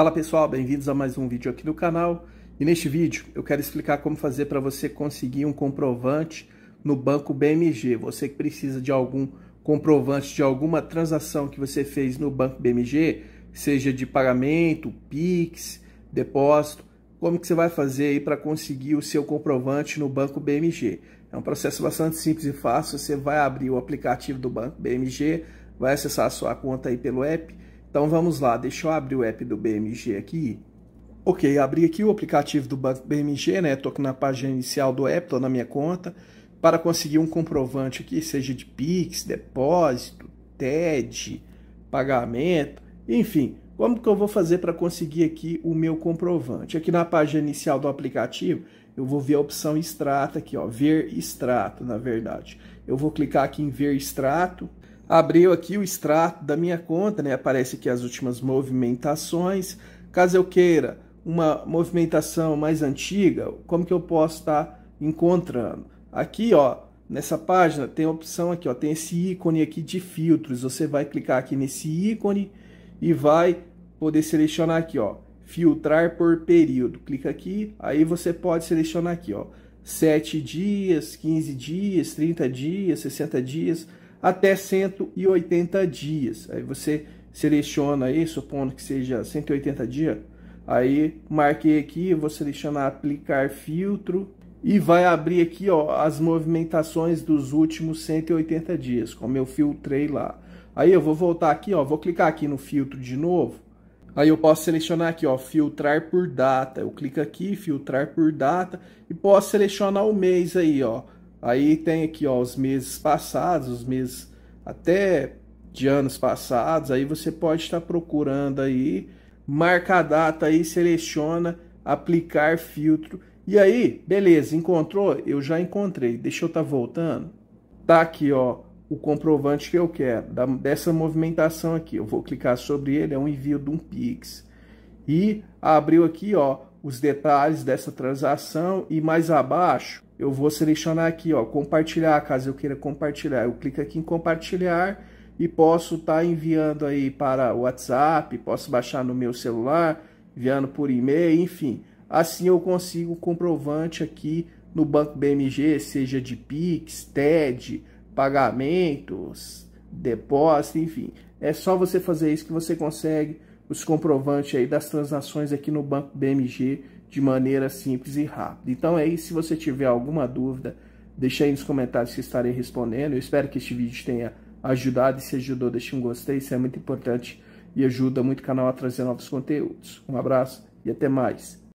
Fala pessoal, bem-vindos a mais um vídeo aqui do canal. E neste vídeo eu quero explicar como fazer para você conseguir um comprovante no banco BMG. Você que precisa de algum comprovante de alguma transação que você fez no banco BMG, seja de pagamento, Pix, depósito, como que você vai fazer aí para conseguir o seu comprovante no banco BMG. É um processo bastante simples e fácil, você vai abrir o aplicativo do banco BMG, vai acessar a sua conta aí pelo app, então vamos lá, deixa eu abrir o app do BMG aqui. Ok, abri aqui o aplicativo do BMG, né? Estou aqui na página inicial do app, estou na minha conta. Para conseguir um comprovante aqui, seja de Pix, depósito, TED, pagamento, enfim, como que eu vou fazer para conseguir aqui o meu comprovante? Aqui na página inicial do aplicativo, eu vou ver a opção extrato aqui, ó, ver extrato, na verdade. Eu vou clicar aqui em ver extrato, abriu aqui o extrato da minha conta, né? Aparece aqui as últimas movimentações. Caso eu queira uma movimentação mais antiga, como que eu posso estar tá encontrando? Aqui, ó, nessa página tem a opção aqui, ó, tem esse ícone aqui de filtros. Você vai clicar aqui nesse ícone e vai poder selecionar aqui, ó, filtrar por período. Clica aqui, aí você pode selecionar aqui, ó, 7 dias, 15 dias, 30 dias, 60 dias, até 180 dias. Aí você seleciona aí, supondo que seja 180 dias, aí marquei aqui, vou selecionar aplicar filtro e vai abrir aqui ó, as movimentações dos últimos 180 dias, como eu filtrei lá. Aí eu vou voltar aqui, ó, vou clicar aqui no filtro de novo. Aí eu posso selecionar aqui, ó, filtrar por data. Eu clico aqui, filtrar por data e posso selecionar o mês aí, ó. Aí tem aqui ó, os meses passados, os meses até de anos passados. Aí você pode estar procurando aí, marca a data aí, seleciona, aplicar filtro. E aí, beleza, encontrou? Eu já encontrei. Deixa eu estar tá voltando. Tá aqui ó, o comprovante que eu quero da, dessa movimentação aqui. Eu vou clicar sobre ele, é um envio de um Pix. E abriu aqui ó, os detalhes dessa transação e mais abaixo eu vou selecionar aqui, ó, compartilhar, caso eu queira compartilhar. Eu clico aqui em compartilhar e posso estar tá enviando aí para o WhatsApp, posso baixar no meu celular, enviando por e-mail, enfim. Assim eu consigo comprovante aqui no Banco BMG, seja de Pix, TED, pagamentos, depósito, enfim. É só você fazer isso que você consegue os comprovantes aí das transações aqui no Banco BMG de maneira simples e rápida. Então é isso, se você tiver alguma dúvida, deixe aí nos comentários que estarei respondendo. Eu espero que este vídeo tenha ajudado e se ajudou, deixe um gostei, isso é muito importante e ajuda muito o canal a trazer novos conteúdos. Um abraço e até mais.